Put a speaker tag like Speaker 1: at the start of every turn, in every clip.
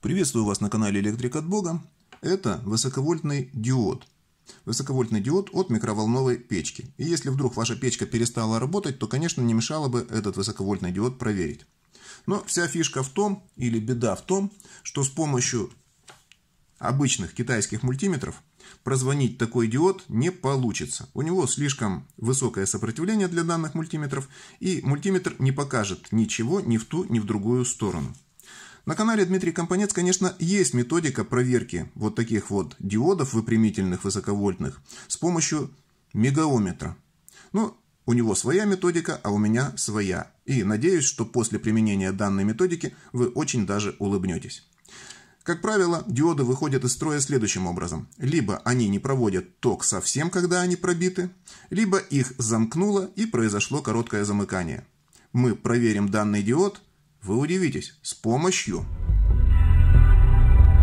Speaker 1: Приветствую вас на канале Электрик от Бога. Это высоковольтный диод. Высоковольтный диод от микроволновой печки. И если вдруг ваша печка перестала работать, то, конечно, не мешало бы этот высоковольтный диод проверить. Но вся фишка в том, или беда в том, что с помощью обычных китайских мультиметров прозвонить такой диод не получится. У него слишком высокое сопротивление для данных мультиметров, и мультиметр не покажет ничего ни в ту, ни в другую сторону. На канале Дмитрий Компанец, конечно, есть методика проверки вот таких вот диодов выпрямительных высоковольтных с помощью мегаометра. Ну, у него своя методика, а у меня своя. И надеюсь, что после применения данной методики вы очень даже улыбнетесь. Как правило, диоды выходят из строя следующим образом. Либо они не проводят ток совсем, когда они пробиты, либо их замкнуло и произошло короткое замыкание. Мы проверим данный диод – вы удивитесь, с помощью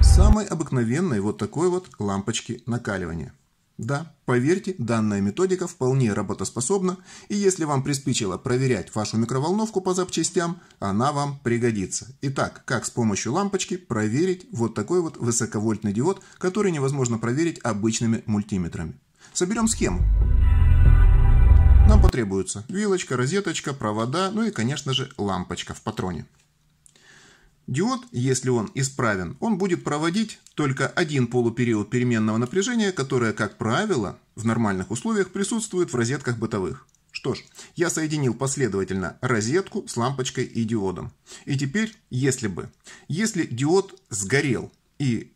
Speaker 1: самой обыкновенной вот такой вот лампочки накаливания. Да, поверьте, данная методика вполне работоспособна, и если вам приспичило проверять вашу микроволновку по запчастям, она вам пригодится. Итак, как с помощью лампочки проверить вот такой вот высоковольтный диод, который невозможно проверить обычными мультиметрами. Соберем схему. Нам потребуется вилочка, розеточка, провода, ну и, конечно же, лампочка в патроне. Диод, если он исправен, он будет проводить только один полупериод переменного напряжения, которое, как правило, в нормальных условиях присутствует в розетках бытовых. Что ж, я соединил последовательно розетку с лампочкой и диодом. И теперь, если бы, если диод сгорел и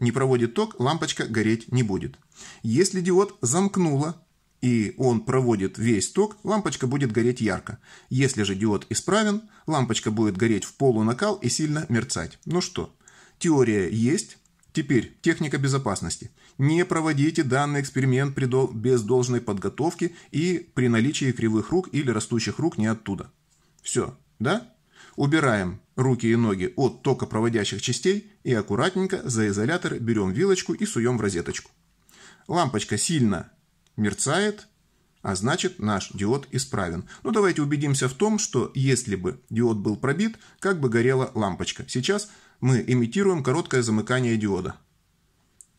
Speaker 1: не проводит ток, лампочка гореть не будет. Если диод замкнула и он проводит весь ток, лампочка будет гореть ярко. Если же диод исправен, лампочка будет гореть в полунакал и сильно мерцать. Ну что, теория есть. Теперь техника безопасности. Не проводите данный эксперимент без должной подготовки и при наличии кривых рук или растущих рук не оттуда. Все, да? Убираем руки и ноги от токопроводящих частей и аккуратненько за изолятор берем вилочку и суем в розеточку. Лампочка сильно мерцает, а значит наш диод исправен. Но ну, давайте убедимся в том, что если бы диод был пробит, как бы горела лампочка. Сейчас мы имитируем короткое замыкание диода.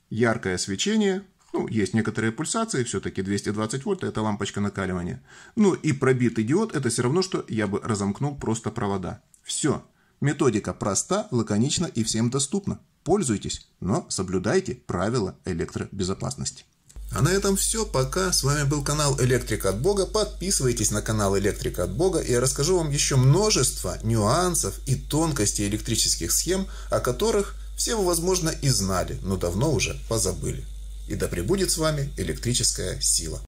Speaker 1: Яркое свечение, ну, есть некоторые пульсации, все-таки 220 вольт, это лампочка накаливания. Ну и пробитый диод, это все равно, что я бы разомкнул просто провода. Все. Методика проста, лаконична и всем доступна. Пользуйтесь, но соблюдайте правила электробезопасности. А на этом все. Пока. С вами был канал Электрика от Бога. Подписывайтесь на канал Электрика от Бога. И я расскажу вам еще множество нюансов и тонкостей электрических схем, о которых все вы, возможно, и знали, но давно уже позабыли. И да пребудет с вами электрическая сила.